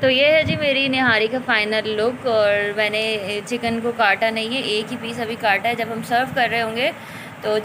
तो ये है जी मेरी निहारी का फाइनल लुक और मैंने चिकन को काटा नहीं है एक ही पीस अभी काटा है जब हम सर्व कर रहे होंगे तो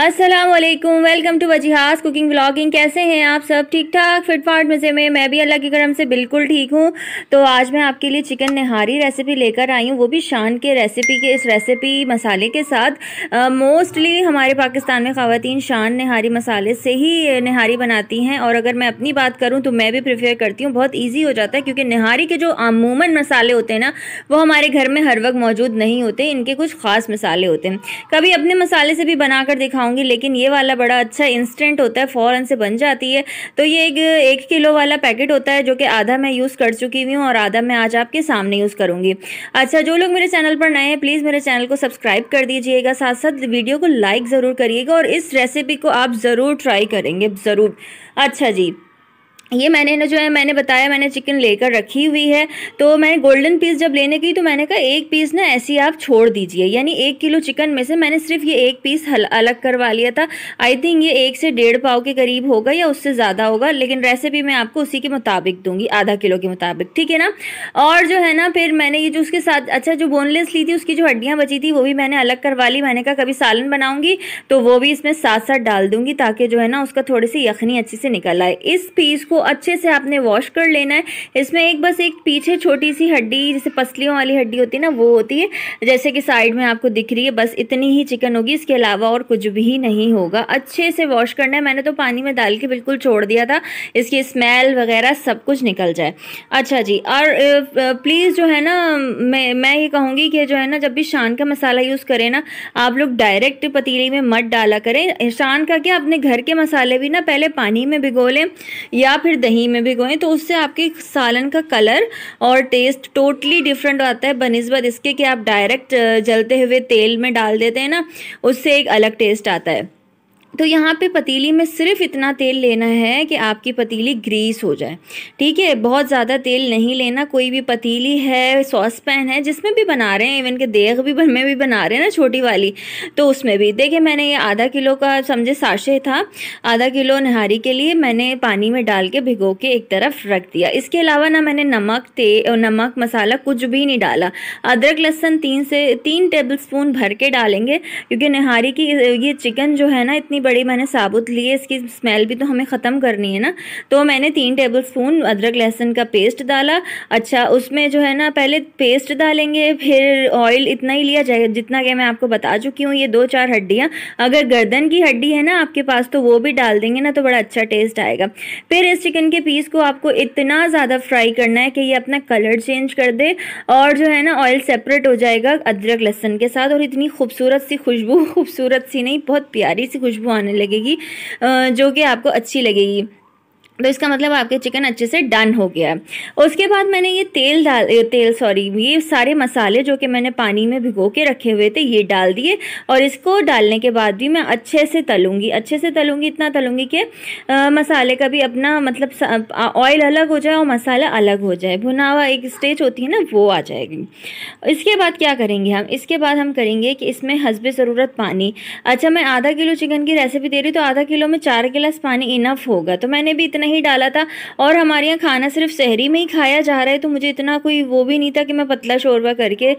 अस्सलाम वालेकुम welcome to Wajiha's cooking vlogging कैसे हैं आप सब ठीक ठाक फाट मज़े में मैं भी अल्लाह के करम से बिल्कुल ठीक हूँ तो आज मैं आपके लिए चिकन नहारी रेसिपी लेकर आई हूँ वो भी शान के रेसिपी के इस रेसिपी मसाले के साथ मोस्टली हमारे पाकिस्तान में ख़वान शान नहारी मसाले से ही नहारी बनाती हैं और अगर मैं अपनी बात करूँ तो मैं भी प्रिफेयर करती हूँ बहुत ईजी हो जाता है क्योंकि नहारी के जो अमूमन मसाले होते हैं ना वो हमारे घर में हर वक्त मौजूद नहीं होते इनके कुछ ख़ास मसाले होते हैं कभी अपने मसाले से भी बना कर दिखाऊँ खाऊंगी लेकिन ये वाला बड़ा अच्छा इंस्टेंट होता है फ़ौरन से बन जाती है तो ये एक एक किलो वाला पैकेट होता है जो कि आधा मैं यूज़ कर चुकी हुई हूँ और आधा मैं आज आपके सामने यूज़ करूँगी अच्छा जो लोग मेरे चैनल पर नए हैं प्लीज़ मेरे चैनल को सब्सक्राइब कर दीजिएगा साथ साथ वीडियो को लाइक ज़रूर करिएगा और इस रेसिपी को आप ज़रूर ट्राई करेंगे ज़रूर अच्छा जी ये मैंने ना जो है मैंने बताया मैंने चिकन लेकर रखी हुई है तो मैंने गोल्डन पीस जब लेने गई तो मैंने कहा एक पीस ना ऐसे ही आप छोड़ दीजिए यानी एक किलो चिकन में से मैंने सिर्फ ये एक पीस हल अलग करवा लिया था आई थिंक ये एक से डेढ़ पाव के करीब होगा या उससे ज़्यादा होगा लेकिन रेसिपी मैं आपको उसी के मुताबिक दूंगी आधा किलो के मुताबिक ठीक है ना और जो है ना फिर मैंने ये जो उसके साथ अच्छा जो बोनलेस ली थी उसकी जो हड्डियाँ बची थी वो भी मैंने अलग करवा ली मैंने कहा कभी सालन बनाऊँगी तो वो भी इसमें साथ साथ डाल दूँगी ताकि जो है ना उसका थोड़ी सी यखनी अच्छी से निकल आए इस पीस को अच्छे से आपने वॉश कर लेना है इसमें एक बस एक पीछे छोटी सी हड्डी जैसे पसलियों वाली हड्डी होती है ना वो होती है जैसे कि साइड में आपको दिख रही है बस इतनी ही चिकन होगी इसके अलावा और कुछ भी नहीं होगा अच्छे से वॉश करना है मैंने तो पानी में डाल के बिल्कुल छोड़ दिया था इसकी स्मेल वगैरह सब कुछ निकल जाए अच्छा जी और प्लीज़ जो है ना मैं मैं ये कहूँगी कि जो है ना जब भी शान का मसाला यूज़ करें ना आप लोग डायरेक्ट पतीली में मत डाला करें शान का क्या अपने घर के मसाले भी ना पहले पानी में भिगो लें या फिर दही में भिगोएं तो उससे आपके सालन का कलर और टेस्ट टोटली डिफरेंट आता है बनस्बत इसके कि आप डायरेक्ट जलते हुए तेल में डाल देते हैं ना उससे एक अलग टेस्ट आता है तो यहाँ पे पतीली में सिर्फ इतना तेल लेना है कि आपकी पतीली ग्रीस हो जाए ठीक है बहुत ज़्यादा तेल नहीं लेना कोई भी पतीली है सॉस पैन है जिसमें भी बना रहे हैं इवन के देख भी में भी बना रहे हैं ना छोटी वाली तो उसमें भी देखिए मैंने ये आधा किलो का समझे साशे था आधा किलो नहारी के लिए मैंने पानी में डाल के भिगो के एक तरफ रख दिया इसके अलावा ना मैंने नमक तेल नमक मसाला कुछ भी नहीं डाला अदरक लहसन तीन से तीन टेबल स्पून भर के डालेंगे क्योंकि नहारी की ये चिकन जो है ना इतनी इतनी बड़ी मैंने साबुत ली है इसकी स्मेल भी तो हमें ख़त्म करनी है ना तो मैंने तीन टेबल स्पून अदरक लहसुन का पेस्ट डाला अच्छा उसमें जो है ना पहले पेस्ट डालेंगे फिर ऑयल इतना ही लिया जाएगा जितना कि मैं आपको बता चुकी हूँ ये दो चार हड्डियाँ अगर गर्दन की हड्डी है ना आपके पास तो वो भी डाल देंगे ना तो बड़ा अच्छा टेस्ट आएगा फिर इस चिकन के पीस को आपको इतना ज़्यादा फ्राई करना है कि ये अपना कलर चेंज कर दे और जो है ना ऑयल सेपरेट हो जाएगा अदरक लहसुन के साथ और इतनी खूबसूरत सी खुशबू खूबसूरत सी नहीं बहुत प्यारी सी खुशबू वो आने लगेगी जो कि आपको अच्छी लगेगी तो इसका मतलब आपके चिकन अच्छे से डन हो गया है उसके बाद मैंने ये तेल डाल तेल सॉरी ये सारे मसाले जो कि मैंने पानी में भिगो के रखे हुए थे ये डाल दिए और इसको डालने के बाद भी मैं अच्छे से तलूंगी अच्छे से तलूंगी इतना तलूँगी कि मसाले का भी अपना मतलब ऑयल अलग हो जाए और मसाला अलग हो जाए भुना हुआ एक स्टेज होती है ना वो आ जाएगी इसके बाद क्या करेंगे हम इसके बाद हम करेंगे कि इसमें हंसब ज़रूरत पानी अच्छा मैं आधा किलो चिकन की रेसिपी दे रही तो आधा किलो में चार गिलास पानी इनफ होगा तो मैंने भी इतना नहीं डाला था और हमारे यहाँ खाना सिर्फ शहरी में ही खाया जा रहा है तो मुझे इतना कोई वो भी नहीं था कि मैं पतला शोरबा करके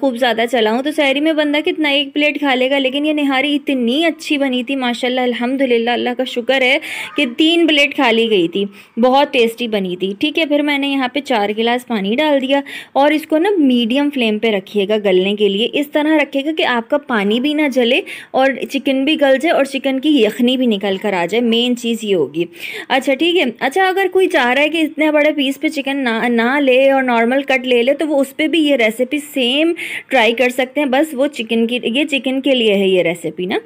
खूब ज़्यादा चलाऊँ तो शहरी में बंदा कितना एक प्लेट खा लेगा लेकिन ये निहारी इतनी अच्छी बनी थी माशा अल्हम्दुलिल्लाह अल्लाह का शुक्र है कि तीन प्लेट खा ली गई थी बहुत टेस्टी बनी थी ठीक है फिर मैंने यहाँ पर चार गिलास पानी डाल दिया और इसको ना मीडियम फ्लेम पर रखिएगा गलने के लिए इस तरह रखिएगा कि आपका पानी भी ना जले और चिकन भी गल जाए और चिकन की यखनी भी निकल कर आ जाए मेन चीज़ ये होगी अच्छा ठीक है अच्छा अगर कोई चाह रहा है कि इतने बड़े पीस पे चिकन ना ना ले और नॉर्मल कट ले ले तो वो उस पर भी ये रेसिपी सेम ट्राई कर सकते हैं बस वो चिकन की ये चिकन के लिए है ये रेसिपी ना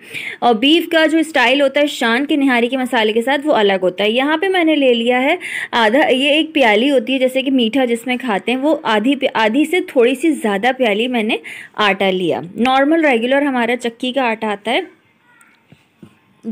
और बीफ का जो स्टाइल होता है शान के निहारी के मसाले के साथ वो अलग होता है यहाँ पर मैंने ले लिया है आधा ये एक प्याली होती है जैसे कि मीठा जिसमें खाते हैं वो आधी आधी से थोड़ी सी ज़्यादा प्याली मैंने आटा लिया नॉर्मल रेगुलर हमारा चक्की का आटा आता है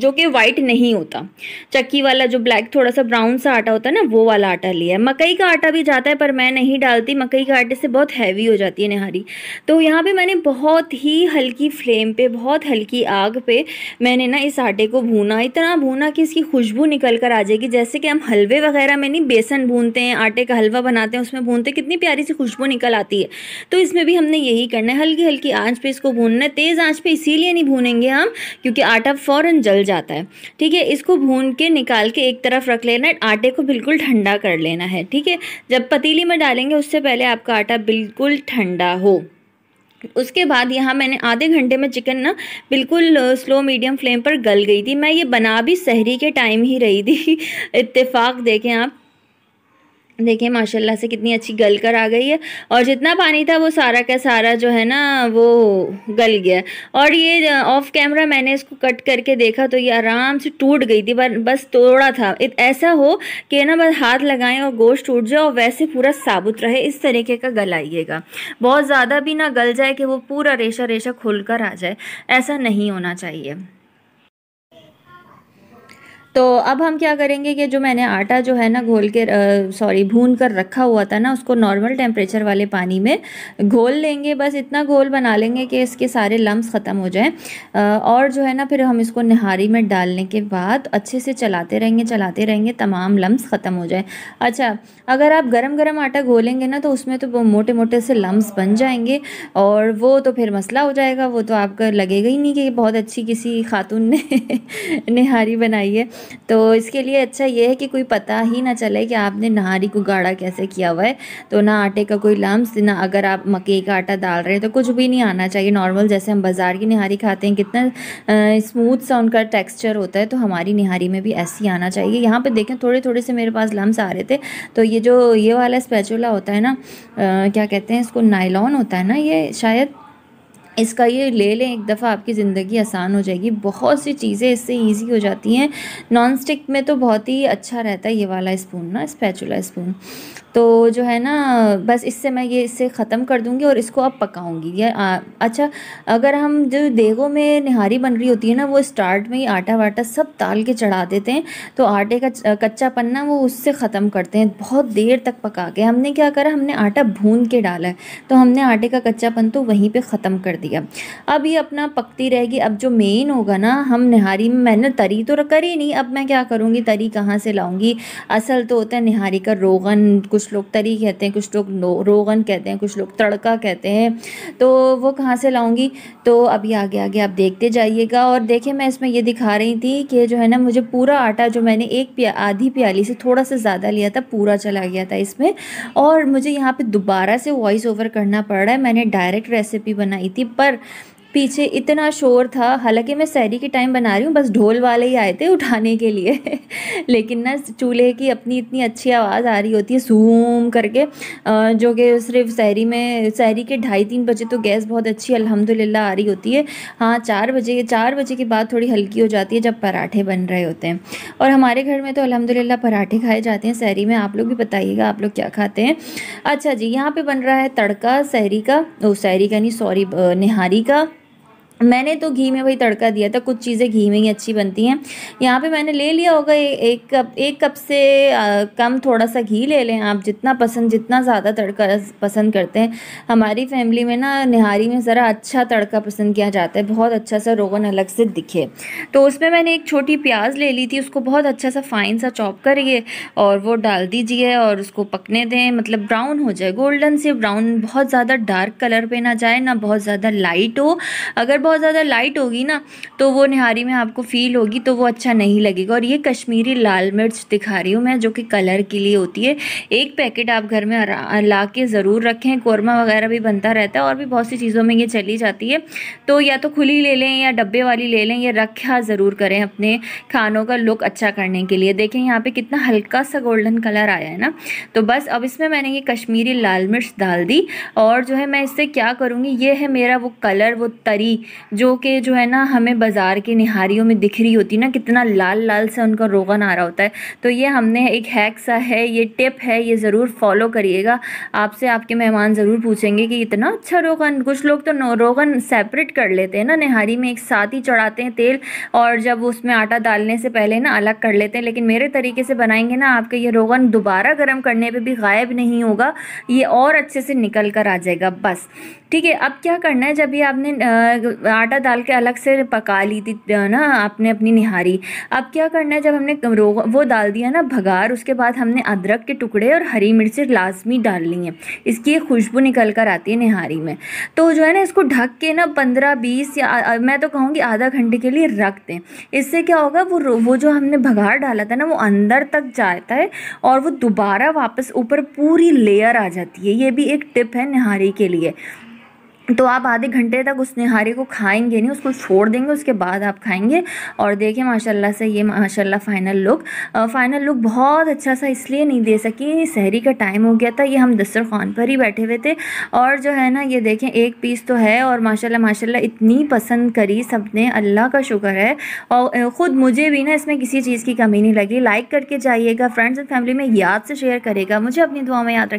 जो कि वाइट नहीं होता चक्की वाला जो ब्लैक थोड़ा सा ब्राउन सा आटा होता है ना वो वाला आटा लिया है मकई का आटा भी जाता है पर मैं नहीं डालती मकई का आटे से बहुत हैवी हो जाती है निहारी तो यहाँ पे मैंने बहुत ही हल्की फ्लेम पे बहुत हल्की आग पे मैंने ना इस आटे को भूना इतना भूना कि इसकी खुशबू निकल कर आ जाएगी जैसे कि हम हलवे वगैरह में नहीं बेसन भूनते हैं आटे का हलवा बनाते हैं उसमें भूनते कितनी प्यारी सी खुशबू निकल आती है तो इसमें भी हमने यही करना है हल्की हल्की आँच पर इसको भूनना है तेज़ आँच पर इसीलिए नहीं भूनेंगे हम क्योंकि आटा फ़ौरन जल जाता है ठीक है इसको भून के निकाल के एक तरफ रख लेना है आटे को बिल्कुल ठंडा कर लेना है ठीक है जब पतीली में डालेंगे उससे पहले आपका आटा बिल्कुल ठंडा हो उसके बाद यहाँ मैंने आधे घंटे में चिकन ना बिल्कुल स्लो मीडियम फ्लेम पर गल गई थी मैं ये बना भी शहरी के टाइम ही रही थी इत्तेफाक देखें आप देखिए माशाल्लाह से कितनी अच्छी गल कर आ गई है और जितना पानी था वो सारा का सारा जो है ना वो गल गया और ये ऑफ कैमरा मैंने इसको कट करके देखा तो ये आराम से टूट गई थी पर बस तोड़ा था ऐसा हो कि ना बस हाथ लगाएं और गोश्त टूट जाए और वैसे पूरा साबुत रहे इस तरीके का गल आइएगा बहुत ज़्यादा भी ना गल जाए कि वो पूरा रेशा रेशा खुल कर आ जाए ऐसा नहीं होना चाहिए तो अब हम क्या करेंगे कि जो मैंने आटा जो है ना घोल के सॉरी भून कर रखा हुआ था ना उसको नॉर्मल टेम्परेचर वाले पानी में घोल लेंगे बस इतना घोल बना लेंगे कि इसके सारे लम्ब ख़त्म हो जाएँ और जो है ना फिर हम इसको नहारी में डालने के बाद अच्छे से चलाते रहेंगे चलाते रहेंगे तमाम लम्ब ख़त्म हो जाएँ अच्छा अगर आप गर्म गर्म आटा घोलेंगे ना तो उसमें तो मोटे मोटे से लम्ब बन जाएंगे और वो तो फिर मसला हो जाएगा वो तो आपका लगेगा ही नहीं कि बहुत अच्छी किसी खातून ने नहारी बनाई है तो इसके लिए अच्छा ये है कि कोई पता ही ना चले कि आपने नहारी को गाढ़ा कैसे किया हुआ है तो ना आटे का कोई लम्स ना अगर आप मकई का आटा डाल रहे हैं तो कुछ भी नहीं आना चाहिए नॉर्मल जैसे हम बाज़ार की निहारी खाते हैं कितना स्मूथ सा उनका टेक्स्चर होता है तो हमारी निहारी में भी ऐसी आना चाहिए यहाँ पर देखें थोड़े थोड़े से मेरे पास लम्स आ रहे थे तो ये जो ये वाला स्पैचुला होता है ना क्या कहते हैं इसको नाइलॉन होता है ना ये शायद इसका ये ले लें एक दफ़ा आपकी ज़िंदगी आसान हो जाएगी बहुत सी चीज़ें इससे ईजी हो जाती हैं नॉन स्टिक में तो बहुत ही अच्छा रहता है ये वाला स्पून ना स्पैचुला स्पून तो जो है ना बस इससे मैं ये इससे ख़त्म कर दूँगी और इसको अब पकाऊँगी या आ, अच्छा अगर हम जो देगों में निहारी बन रही होती है ना वो स्टार्ट में ही आटा वाटा सब ताल के चढ़ा देते हैं तो आटे का कच्चा पन्ना वो उससे ख़त्म करते हैं बहुत देर तक पका के हमने क्या करा हमने आटा भून के डाला है तो हमने आटे का कच्चापन तो वहीं पर ख़त्म कर दिया दिया अब ये अपना पकती रहेगी अब जो मेन होगा ना हम निहारी में मैंने तरी तो करी नहीं अब मैं क्या करूँगी तरी कहाँ से लाऊँगी असल तो होता है निहारी का रोगन कुछ लोग तरी कहते हैं कुछ लोग रोगन कहते हैं कुछ लोग तड़का कहते हैं तो वो कहाँ से लाऊँगी तो अभी आगे आगे आप देखते जाइएगा और देखिए मैं इसमें ये दिखा रही थी कि जो है ना मुझे पूरा आटा जो मैंने एक आधी प्याली से थोड़ा सा ज़्यादा लिया था पूरा चला गया था इसमें और मुझे यहाँ पर दोबारा से वॉइस ओवर करना पड़ रहा है मैंने डायरेक्ट रेसिपी बनाई थी पर पीछे इतना शोर था हालांकि मैं सहरी के टाइम बना रही हूँ बस ढोल वाले ही आए थे उठाने के लिए लेकिन ना चूल्हे की अपनी इतनी अच्छी आवाज़ आ रही होती है सूम करके जो कि सिर्फ सहरी में सहरी के ढाई तीन बजे तो गैस बहुत अच्छी अलहमदिल्ला आ रही होती है हाँ चार बजे चार बजे के बाद थोड़ी हल्की हो जाती है जब पराठे बन रहे होते हैं और हमारे घर में तो अलहमदिल्ला पराठे खाए जाते हैं सहरी में आप लोग भी बताइएगा आप लोग क्या खाते हैं अच्छा जी यहाँ पर बन रहा है तड़का सहरी का ओ सहरी का नहीं सॉरी निहारी का मैंने तो घी में वही तड़का दिया था कुछ चीज़ें घी में ही अच्छी बनती हैं यहाँ पे मैंने ले लिया होगा एक एक कप एक कप से कम थोड़ा सा घी ले लें आप जितना पसंद जितना ज़्यादा तड़का पसंद करते हैं हमारी फैमिली में ना निहारी में ज़रा अच्छा तड़का पसंद किया जाता है बहुत अच्छा सा रोगन अलग से दिखे तो उसमें मैंने एक छोटी प्याज ले ली थी उसको बहुत अच्छा सा फाइन सा चॉप करिए और वो डाल दीजिए और उसको पकने दें मतलब ब्राउन हो जाए गोल्डन से ब्राउन बहुत ज़्यादा डार्क कलर पर ना जाए ना बहुत ज़्यादा लाइट हो अगर बहुत बहुत ज़्यादा लाइट होगी ना तो वो निहारी में आपको फील होगी तो वो अच्छा नहीं लगेगा और ये कश्मीरी लाल मिर्च दिखा रही हूँ मैं जो कि कलर के लिए होती है एक पैकेट आप घर में ला के ज़रूर रखें कौरमा वगैरह भी बनता रहता है और भी बहुत सी चीज़ों में ये चली जाती है तो या तो खुली ले लें या डब्बे वाली ले लें या रखा ज़रूर करें अपने खानों का लुक अच्छा करने के लिए देखें यहाँ पर कितना हल्का सा गोल्डन कलर आया है ना तो बस अब इसमें मैंने ये कश्मीरी लाल मिर्च डाल दी और जो है मैं इससे क्या करूँगी ये है मेरा वो कलर वो तरी जो कि जो है ना हमें बाज़ार की निहारियों में दिख रही होती ना कितना लाल लाल सा उनका रोगन आ रहा होता है तो ये हमने एक हैक सा है ये टिप है ये ज़रूर फॉलो करिएगा आपसे आपके मेहमान ज़रूर पूछेंगे कि इतना अच्छा रोगन कुछ लोग तो रोगन सेपरेट कर लेते हैं ना निहारी में एक साथ ही चढ़ाते हैं तेल और जब उसमें आटा डालने से पहले ना अलग कर लेते हैं लेकिन मेरे तरीके से बनाएंगे ना आपका ये रोगन दोबारा गर्म करने पर भी गायब नहीं होगा ये और अच्छे से निकल कर आ जाएगा बस ठीक है अब क्या करना है जब ये आपने आटा डाल के अलग से पका ली थी ना आपने अपनी निहारी अब क्या करना है जब हमने वो डाल दिया ना भगार उसके बाद हमने अदरक के टुकड़े और हरी मिर्ची लाजमी डालनी है इसकी खुशबू निकल कर आती है निहारी में तो जो है ना इसको ढक के ना पंद्रह बीस या मैं तो कहूँगी आधा घंटे के लिए रख दें इससे क्या होगा वो वो जो हमने भगार डाला था ना वो अंदर तक जाता है और वो दोबारा वापस ऊपर पूरी लेयर आ जाती है ये भी एक टिप है निहारी के लिए तो आप आधे घंटे तक उस निहारे को खाएंगे नहीं उसको छोड़ देंगे उसके बाद आप खाएंगे और देखिए माशाल्लाह से ये माशाल्लाह फ़ाइनल लुक फ़ाइनल लुक बहुत अच्छा सा इसलिए नहीं दे सकी शहरी का टाइम हो गया था ये हम दस्तरखान पर ही बैठे हुए थे और जो है ना ये देखें एक पीस तो है और माशाला माशा इतनी पसंद करी सब ने अल्लाह का शुक्र है और ख़ुद मुझे भी ना इसमें किसी चीज़ की कमी नहीं लगी लाइक करके जाइएगा फ्रेंड्स एंड फैमिली में याद से शेयर करेगा मुझे अपनी दुआ में याद